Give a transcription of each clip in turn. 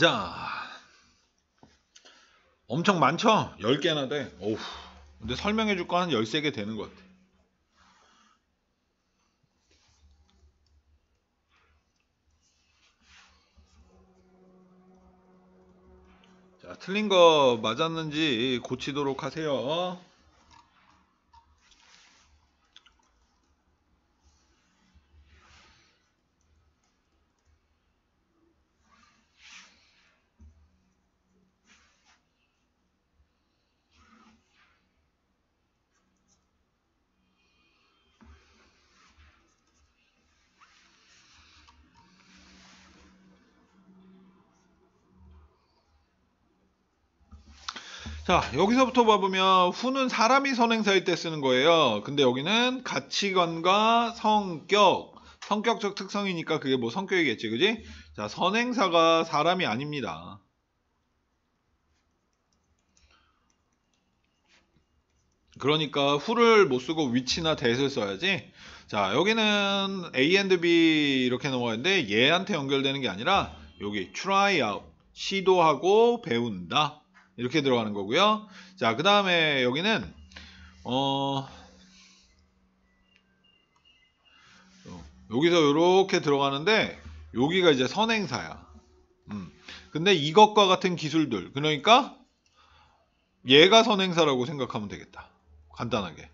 자 엄청 많죠? 10개나 돼 오우. 근데 설명해 줄거한 13개 되는 것 같아 자 틀린 거 맞았는지 고치도록 하세요 자 여기서부터 봐보면 후는 사람이 선행사일 때 쓰는 거예요 근데 여기는 가치관과 성격 성격적 특성이니까 그게 뭐 성격이겠지 그지 자 선행사가 사람이 아닙니다 그러니까 후를 못쓰고 위치나 대를 써야지 자 여기는 A and B 이렇게 넘어가는데 얘한테 연결되는 게 아니라 여기 try out 시도하고 배운다 이렇게 들어가는 거고요. 자, 그 다음에 여기는 어 여기서 이렇게 들어가는데 여기가 이제 선행사야. 음. 근데 이것과 같은 기술들 그러니까 얘가 선행사라고 생각하면 되겠다. 간단하게.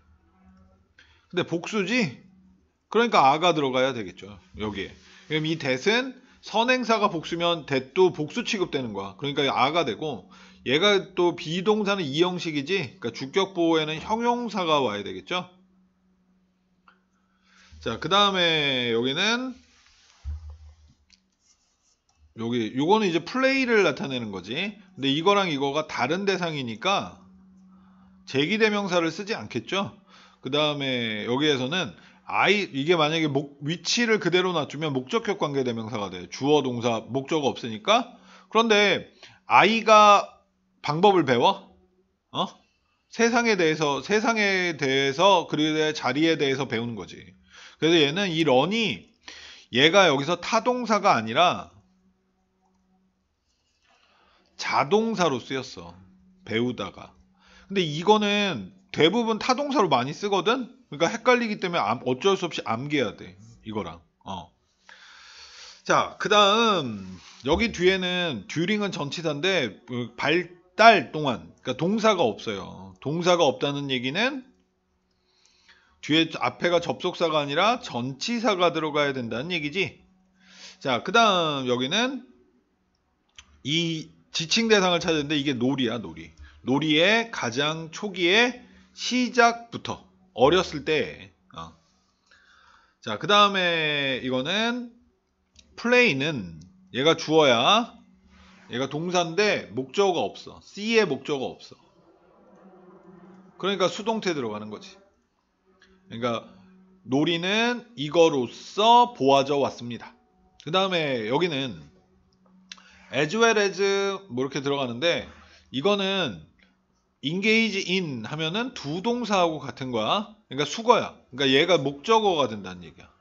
근데 복수지? 그러니까 아가 들어가야 되겠죠. 여기에. 그럼 이 대은 선행사가 복수면 대도 복수 취급되는 거야. 그러니까 아가 되고 얘가 또 비동사는 이형식이지 그러니까 주격 보호에는 형용사가 와야 되겠죠 자그 다음에 여기는 여기 이거는 이제 플레이를 나타내는 거지 근데 이거랑 이거가 다른 대상이니까 제기대명사를 쓰지 않겠죠 그 다음에 여기에서는 아이 이게 만약에 목, 위치를 그대로 놔두면 목적격 관계대명사가 돼 주어 동사 목적어 없으니까 그런데 아이가 방법을 배워? 어? 세상에 대해서 세상에 대해서 그리고 자리에 대해서 배우는 거지. 그래서 얘는 이 런이 얘가 여기서 타동사가 아니라 자동사로 쓰였어. 배우다가. 근데 이거는 대부분 타동사로 많이 쓰거든. 그러니까 헷갈리기 때문에 어쩔 수 없이 암기해야 돼. 이거랑. 어. 자, 그다음 여기 뒤에는 듀링은 전치사인데 그 발딸 동안 그러니까 동사가 없어요. 동사가 없다는 얘기는 뒤에 앞에가 접속사가 아니라 전치사가 들어가야 된다는 얘기지. 자, 그다음 여기는 이 지칭 대상을 찾는데 이게 놀이야, 놀이. 놀이의 가장 초기에 시작부터 어렸을 때. 어. 자, 그다음에 이거는 플레이는 얘가 주어야 얘가 동사인데 목적어가 없어. c 의 목적어가 없어. 그러니까 수동태 들어가는 거지. 그러니까 놀이는 이거로서 보아져 왔습니다. 그 다음에 여기는 as well as 뭐 이렇게 들어가는데 이거는 engage in 하면은 두 동사하고 같은 거야. 그러니까 수거야. 그러니까 얘가 목적어가 된다는 얘기야.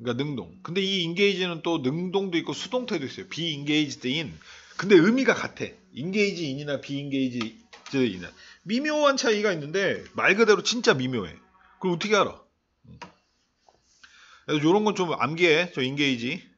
그러니까 능동. 근데 이 인게이지는 또 능동도 있고 수동태도 있어요. 비인게이지드 인. 근데 의미가 같아. 인게이지 인이나 비인게이지드 인나 미묘한 차이가 있는데 말 그대로 진짜 미묘해. 그럼 어떻게 알아? 그래서 이런 건 좀 암기해. 저 인게이지.